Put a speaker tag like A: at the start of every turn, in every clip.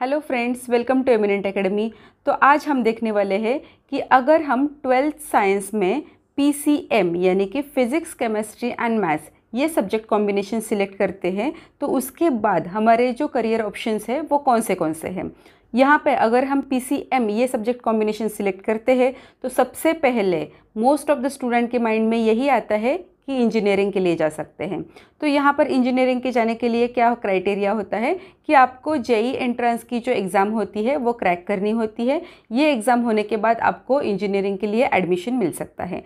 A: hello friends welcome to Eminent Academy तो आज हम देखने वाले हैं कि अगर हम ट्वेल्थ साइंस में पीसीएम यानी कि फ़िज़िक्स केमिस्ट्री एंड मैथ्स ये सब्जेक्ट कॉम्बिनेशन सिलेक्ट करते हैं तो उसके बाद हमारे जो करियर ऑप्शंस हैं वो कौन से कौन से हैं यहाँ पे अगर हम पी सी एम ये सब्जेक्ट कॉम्बिनेशन सिलेक्ट करते हैं तो सबसे पहले मोस्ट ऑफ द स्टूडेंट के माइंड में यही आता है कि इंजीनियरिंग के लिए जा सकते हैं तो यहाँ पर इंजीनियरिंग के जाने के लिए क्या क्राइटेरिया होता है कि आपको जेई एंट्रेंस e की जो एग्ज़ाम होती है वो क्रैक करनी होती है ये एग्ज़ाम होने के बाद आपको इंजीनियरिंग के लिए एडमिशन मिल सकता है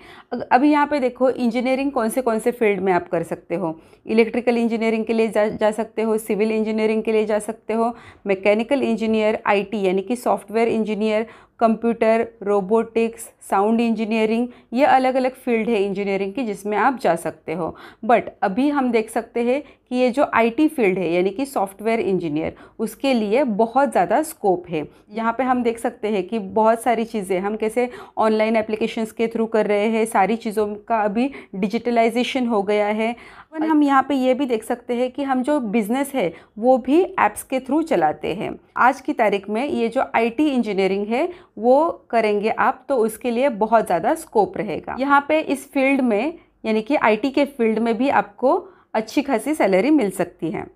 A: अब यहाँ पे देखो इंजीनियरिंग कौन से कौन से फील्ड में आप कर सकते हो इलेक्ट्रिकल इंजीनियरिंग के लिए जा, जा सकते हो सिविल इंजीनियरिंग के लिए जा सकते हो मैकेनिकल इंजीनियर आई यानी कि software engineer computer robotics sound engineering ये अलग अलग फील्ड है इंजीनियरिंग की जिसमें आप जा सकते हो बट अभी हम देख सकते हैं कि ये जो आईटी फील्ड है यानी कि सॉफ्टवेयर इंजीनियर उसके लिए बहुत ज़्यादा स्कोप है यहाँ पे हम देख सकते हैं कि बहुत सारी चीज़ें हम कैसे ऑनलाइन एप्लीकेशंस के थ्रू कर रहे हैं सारी चीज़ों का अभी डिजिटलाइजेशन हो गया है इवन हम यहाँ पे ये भी देख सकते हैं कि हम जो बिज़नेस है वो भी एप्स के थ्रू चलाते हैं आज की तारीख में ये जो आईटी इंजीनियरिंग है वो करेंगे आप तो उसके लिए बहुत ज़्यादा स्कोप रहेगा यहाँ पे इस फील्ड में यानी कि आईटी के फील्ड में भी आपको अच्छी खासी सैलरी मिल सकती है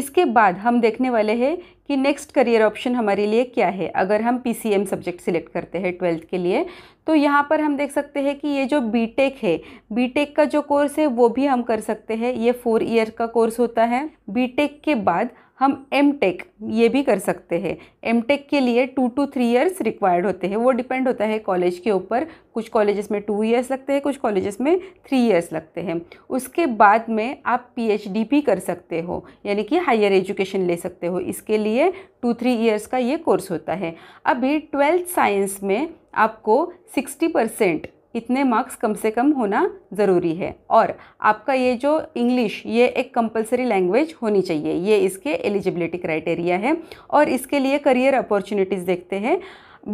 A: इसके बाद हम देखने वाले हैं कि नेक्स्ट करियर ऑप्शन हमारे लिए क्या है अगर हम पी सब्जेक्ट सिलेक्ट करते हैं ट्वेल्थ के लिए तो यहाँ पर हम देख सकते हैं कि ये जो बी है बी का जो कोर्स है वो भी हम कर सकते हैं ये फोर ईयर का कोर्स होता है बी के बाद हम एम टेक ये भी कर सकते हैं एम टेक के लिए two two three years required होते हैं वो डिपेंड होता है कॉलेज के ऊपर कुछ कॉलेजेस में टू इयर्स लगते हैं कुछ कॉलेजेस में थ्री इयर्स लगते हैं उसके बाद में आप पीएचडी भी कर सकते हो यानी कि हायर एजुकेशन ले सकते हो इसके लिए लिए टू थ्री ईयर्स का ये कोर्स होता है अभी ट्वेल्थ साइंस में आपको सिक्सटी परसेंट इतने मार्क्स कम से कम होना ज़रूरी है और आपका ये जो इंग्लिश ये एक कंपलसरी लैंग्वेज होनी चाहिए ये इसके एलिजिबिलिटी क्राइटेरिया है और इसके लिए करियर अपॉर्चुनिटीज़ देखते हैं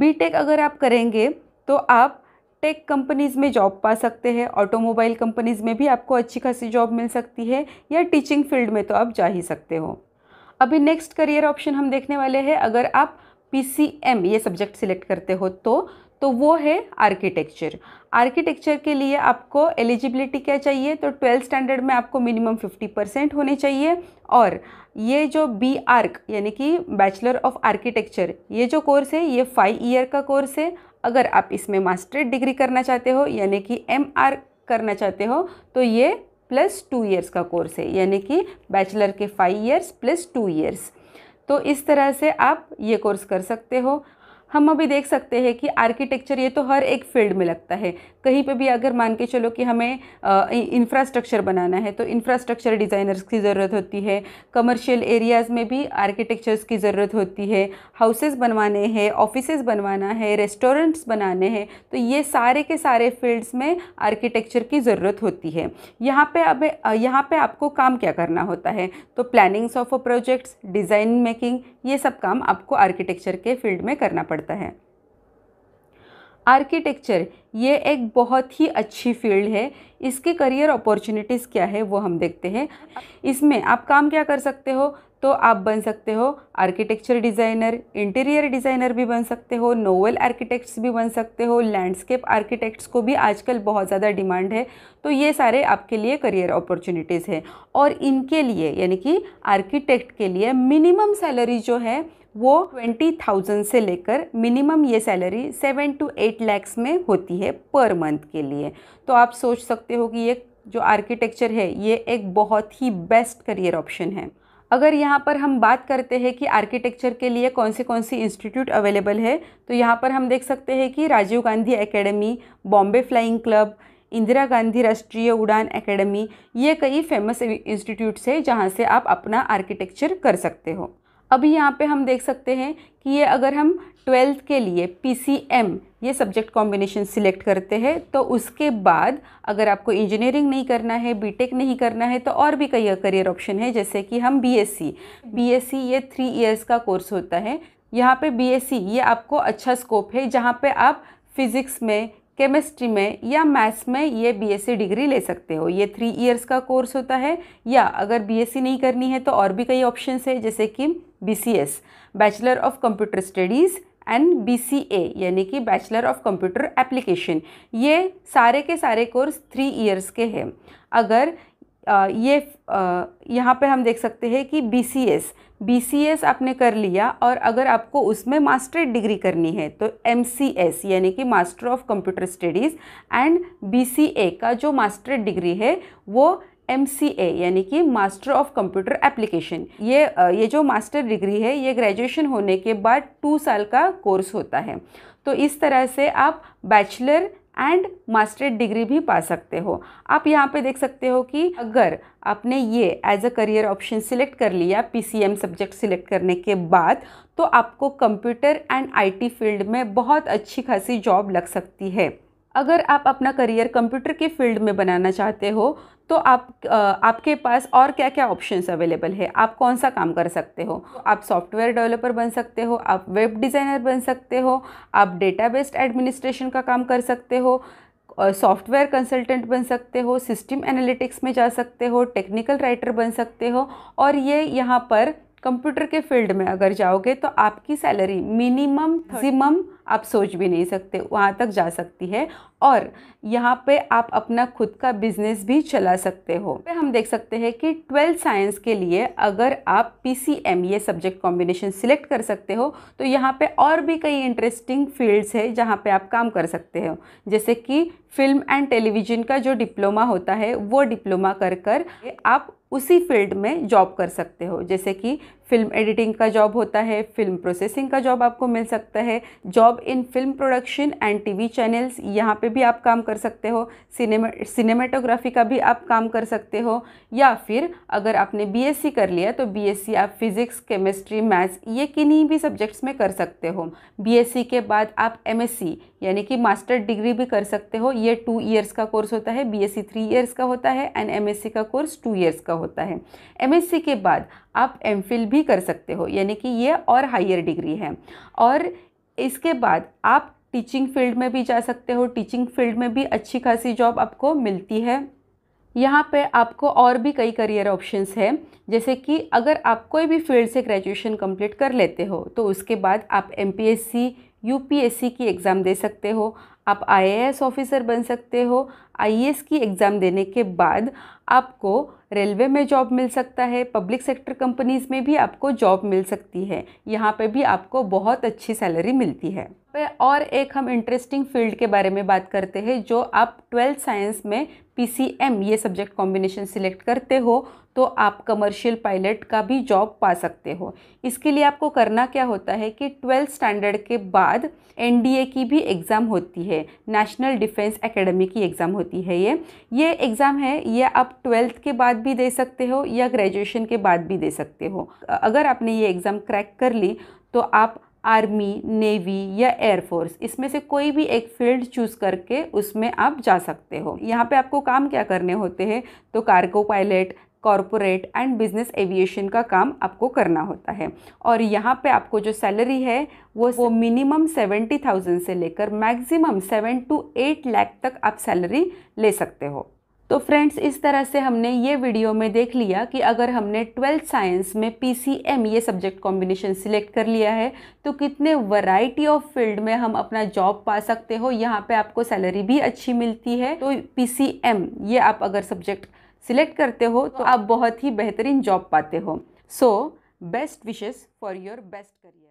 A: बी अगर आप करेंगे तो आप टेक कंपनीज़ में जॉब पा सकते हैं ऑटोमोबाइल कंपनीज़ में भी आपको अच्छी खासी जॉब मिल सकती है या टीचिंग फील्ड में तो आप जा ही सकते हो अभी नेक्स्ट करियर ऑप्शन हम देखने वाले हैं अगर आप पीसीएम ये सब्जेक्ट सिलेक्ट करते हो तो तो वो है आर्किटेक्चर आर्किटेक्चर के लिए आपको एलिजिबिलिटी क्या चाहिए तो ट्वेल्थ स्टैंडर्ड में आपको मिनिमम 50 परसेंट होने चाहिए और ये जो बी आर्क यानी कि बैचलर ऑफ आर्किटेक्चर ये जो कोर्स है ये फाइव ईयर का कोर्स है अगर आप इसमें मास्टरेट डिग्री करना चाहते हो यानी कि एम आर करना चाहते हो तो ये प्लस टू ईयर्स का कोर्स है यानी कि बैचलर के five years plus two years तो इस तरह से आप ये कोर्स कर सकते हो हम अभी देख सकते हैं कि आर्किटेक्चर ये तो हर एक फील्ड में लगता है कहीं पे भी अगर मान के चलो कि हमें इंफ्रास्ट्रक्चर बनाना है तो इंफ्रास्ट्रक्चर डिज़ाइनर्स की ज़रूरत होती है कमर्शियल एरियाज़ में भी आर्किटेक्चर्स की ज़रूरत होती है हाउसेस बनवाने हैं ऑफिसेस बनवाना है रेस्टोरेंट्स बनाने हैं तो ये सारे के सारे फील्ड्स में आर्किटेक्चर की ज़रूरत होती है यहाँ पर अब यहाँ पर आपको काम क्या करना होता है तो plannings of projects design making ये सब काम आपको आर्किटेक्चर के फील्ड में करना पड़ता पड़ता है आर्किटेक्चर ये एक बहुत ही अच्छी फील्ड है इसके करियर अपॉर्चुनिटीज़ क्या है वो हम देखते हैं इसमें आप काम क्या कर सकते हो तो आप बन सकते हो आर्किटेक्चर डिज़ाइनर इंटीरियर डिज़ाइनर भी बन सकते हो नोवेल आर्किटेक्ट्स भी बन सकते हो लैंडस्केप आर्किटेक्ट्स को भी आजकल बहुत ज़्यादा डिमांड है तो ये सारे आपके लिए करियर अपॉर्चुनिटीज़ हैं और इनके लिए यानी कि आर्किटेक्ट के लिए मिनिमम सैलरी जो है वो ट्वेंटी थाउजेंड से लेकर मिनिमम ये salary seven to eight lakhs में होती है पर मंथ के लिए तो आप सोच सकते हो कि ये जो आर्किटेक्चर है ये एक बहुत ही बेस्ट करियर ऑप्शन है अगर यहाँ पर हम बात करते हैं कि आर्किटेक्चर के लिए कौन से कौन सी इंस्टीट्यूट अवेलेबल है तो यहाँ पर हम देख सकते हैं कि Rajiv Gandhi Academy Bombay Flying Club Indira Gandhi राष्ट्रीय उड़ान एकेडमी ये कई फेमस इंस्टीट्यूट्स है जहाँ से आप अपना आर्किटेक्चर कर सकते हो अभी यहाँ पे हम देख सकते हैं कि ये अगर हम ट्वेल्थ के लिए पीसीएम ये सब्जेक्ट कॉम्बिनेशन सिलेक्ट करते हैं तो उसके बाद अगर आपको इंजीनियरिंग नहीं करना है बीटेक नहीं करना है तो और भी कई करियर ऑप्शन है जैसे कि हम बीएससी बीएससी ये थ्री इयर्स का कोर्स होता है यहाँ पे बीएससी ये आपको अच्छा स्कोप है जहाँ पे आप फिज़िक्स में केमिस्ट्री में या मैथ्स में ये बीएससी डिग्री ले सकते हो ये थ्री इयर्स का कोर्स होता है या अगर बीएससी नहीं करनी है तो और भी कई ऑप्शंस है जैसे कि BCS bachelor of computer studies and A यानी कि बैचलर ऑफ कंप्यूटर एप्लीकेशन ये सारे के सारे कोर्स थ्री ईयर्स के हैं अगर ये यहाँ पे हम देख सकते हैं कि B C S B C S आपने कर लिया और अगर आपको उसमें मास्टरेट डिग्री करनी है तो एम सी एस यानी कि master of computer studies and B C A का जो मास्टरेट डिग्री है वो एम यानी कि मास्टर ऑफ कंप्यूटर एप्लीकेशन ये ये जो मास्टर डिग्री है ये ग्रेजुएशन होने के बाद टू साल का कोर्स होता है तो इस तरह से आप बैचलर एंड मास्टर डिग्री भी पा सकते हो आप यहाँ पे देख सकते हो कि अगर आपने ये as a career option select कर लिया एम सब्जेक्ट सिलेक्ट करने के बाद तो आपको कंप्यूटर एंड टी फील्ड में बहुत अच्छी खासी जॉब लग सकती है अगर आप अपना करियर कंप्यूटर के फील्ड में बनाना चाहते हो तो आप आपके पास और क्या क्या ऑप्शंस अवेलेबल है आप कौन सा काम कर सकते हो आप सॉफ्टवेयर डेवलपर बन सकते हो आप वेब डिज़ाइनर बन सकते हो आप डेटा बेस्ड एडमिनिस्ट्रेशन का काम कर सकते हो सॉफ्टवेयर कंसल्टेंट बन सकते हो सिस्टम एनालिटिक्स में जा सकते हो टेक्निकल राइटर बन सकते हो और ये यहाँ पर कंप्यूटर के फील्ड में अगर जाओगे तो आपकी सैलरी मिनिमम मैक्सिमम आप सोच भी नहीं सकते वहाँ तक जा सकती है और यहाँ पे आप अपना खुद का बिजनेस भी चला सकते हो पे हम देख सकते हैं कि ट्वेल्थ साइंस के लिए अगर आप पी सी एम ये सब्जेक्ट कॉम्बिनेशन सिलेक्ट कर सकते हो तो यहाँ पे और भी कई इंटरेस्टिंग फील्ड्स है जहाँ पे आप काम कर सकते हो जैसे कि फिल्म एंड टेलीविज़न का जो डिप्लोमा होता है वो डिप्लोमा कर कर आप उसी फील्ड में जॉब कर सकते हो जैसे कि फिल्म एडिटिंग का जॉब होता है फिल्म प्रोसेसिंग का जॉब आपको मिल सकता है job in film production and TV channels यहाँ पे भी आप काम कर सकते हो सिनेमा सिनेमाटोग्राफी का भी आप काम कर सकते हो या फिर अगर आपने बीएससी कर लिया तो बीएससी आप फिज़िक्स केमिस्ट्री मैथ्स ये किन्हीं भी सब्जेक्ट्स में कर सकते हो बीएससी के बाद आप एमएससी यानी कि मास्टर डिग्री भी कर सकते हो ये टू ईयर्स का कोर्स होता है बीएससी थ्री ईयर्स का होता है एंड एमएससी का कोर्स टू ईयर्स का होता है एमएससी के बाद आप एमफिल भी कर सकते हो यानी कि ये और हायर डिग्री है और इसके बाद आप टीचिंग फील्ड में भी जा सकते हो टीचिंग फील्ड में भी अच्छी खासी जॉब आपको मिलती है यहाँ पे आपको और भी कई करियर ऑप्शंस हैं जैसे कि अगर आप कोई भी फील्ड से ग्रेजुएशन कंप्लीट कर लेते हो तो उसके बाद आप M P S C UPSC की एग्ज़ाम दे सकते हो आप आईएएस ऑफिसर बन सकते हो आईएएस की एग्ज़ाम देने के बाद आपको रेलवे में जॉब मिल सकता है पब्लिक सेक्टर कंपनीज़ में भी आपको जॉब मिल सकती है यहाँ पे भी आपको बहुत अच्छी सैलरी मिलती है और एक हम इंटरेस्टिंग फील्ड के बारे में बात करते हैं जो आप ट्वेल्थ साइंस में पी ये सब्जेक्ट कॉम्बिनेशन सिलेक्ट करते हो तो आप कमर्शियल पायलट का भी जॉब पा सकते हो इसके लिए आपको करना क्या होता है कि ट्वेल्थ स्टैंडर्ड के बाद एन की भी एग्ज़ाम होती है नेशनल डिफेंस एकेडमी की एग्ज़ाम होती है ये ये एग्ज़ाम है ये आप ट्वेल्थ के बाद भी दे सकते हो या ग्रेजुएशन के बाद भी दे सकते हो अगर आपने ये एग्ज़ाम क्रैक कर ली तो आप आर्मी नेवी या एयरफोर्स इसमें से कोई भी एक फील्ड चूज करके उसमें आप जा सकते हो यहाँ पे आपको काम क्या करने होते हैं तो cargo pilot corporate and business aviation का काम आपको करना होता है और यहाँ पे आपको जो सैलरी है वो वो मिनिमम सेवेंटी थाउजेंड से लेकर maximum seven to eight lakh तक आप सैलरी ले सकते हो तो फ्रेंड्स इस तरह से हमने ये वीडियो में देख लिया कि अगर हमने ट्वेल्थ साइंस में पीसीएम ये सब्जेक्ट कॉम्बिनेशन सिलेक्ट कर लिया है तो कितने वैरायटी ऑफ फील्ड में हम अपना जॉब पा सकते हो यहाँ पे आपको सैलरी भी अच्छी मिलती है तो पीसीएम ये आप अगर सब्जेक्ट सिलेक्ट करते हो तो आप बहुत ही बेहतरीन जॉब पाते हो so best wishes for your best career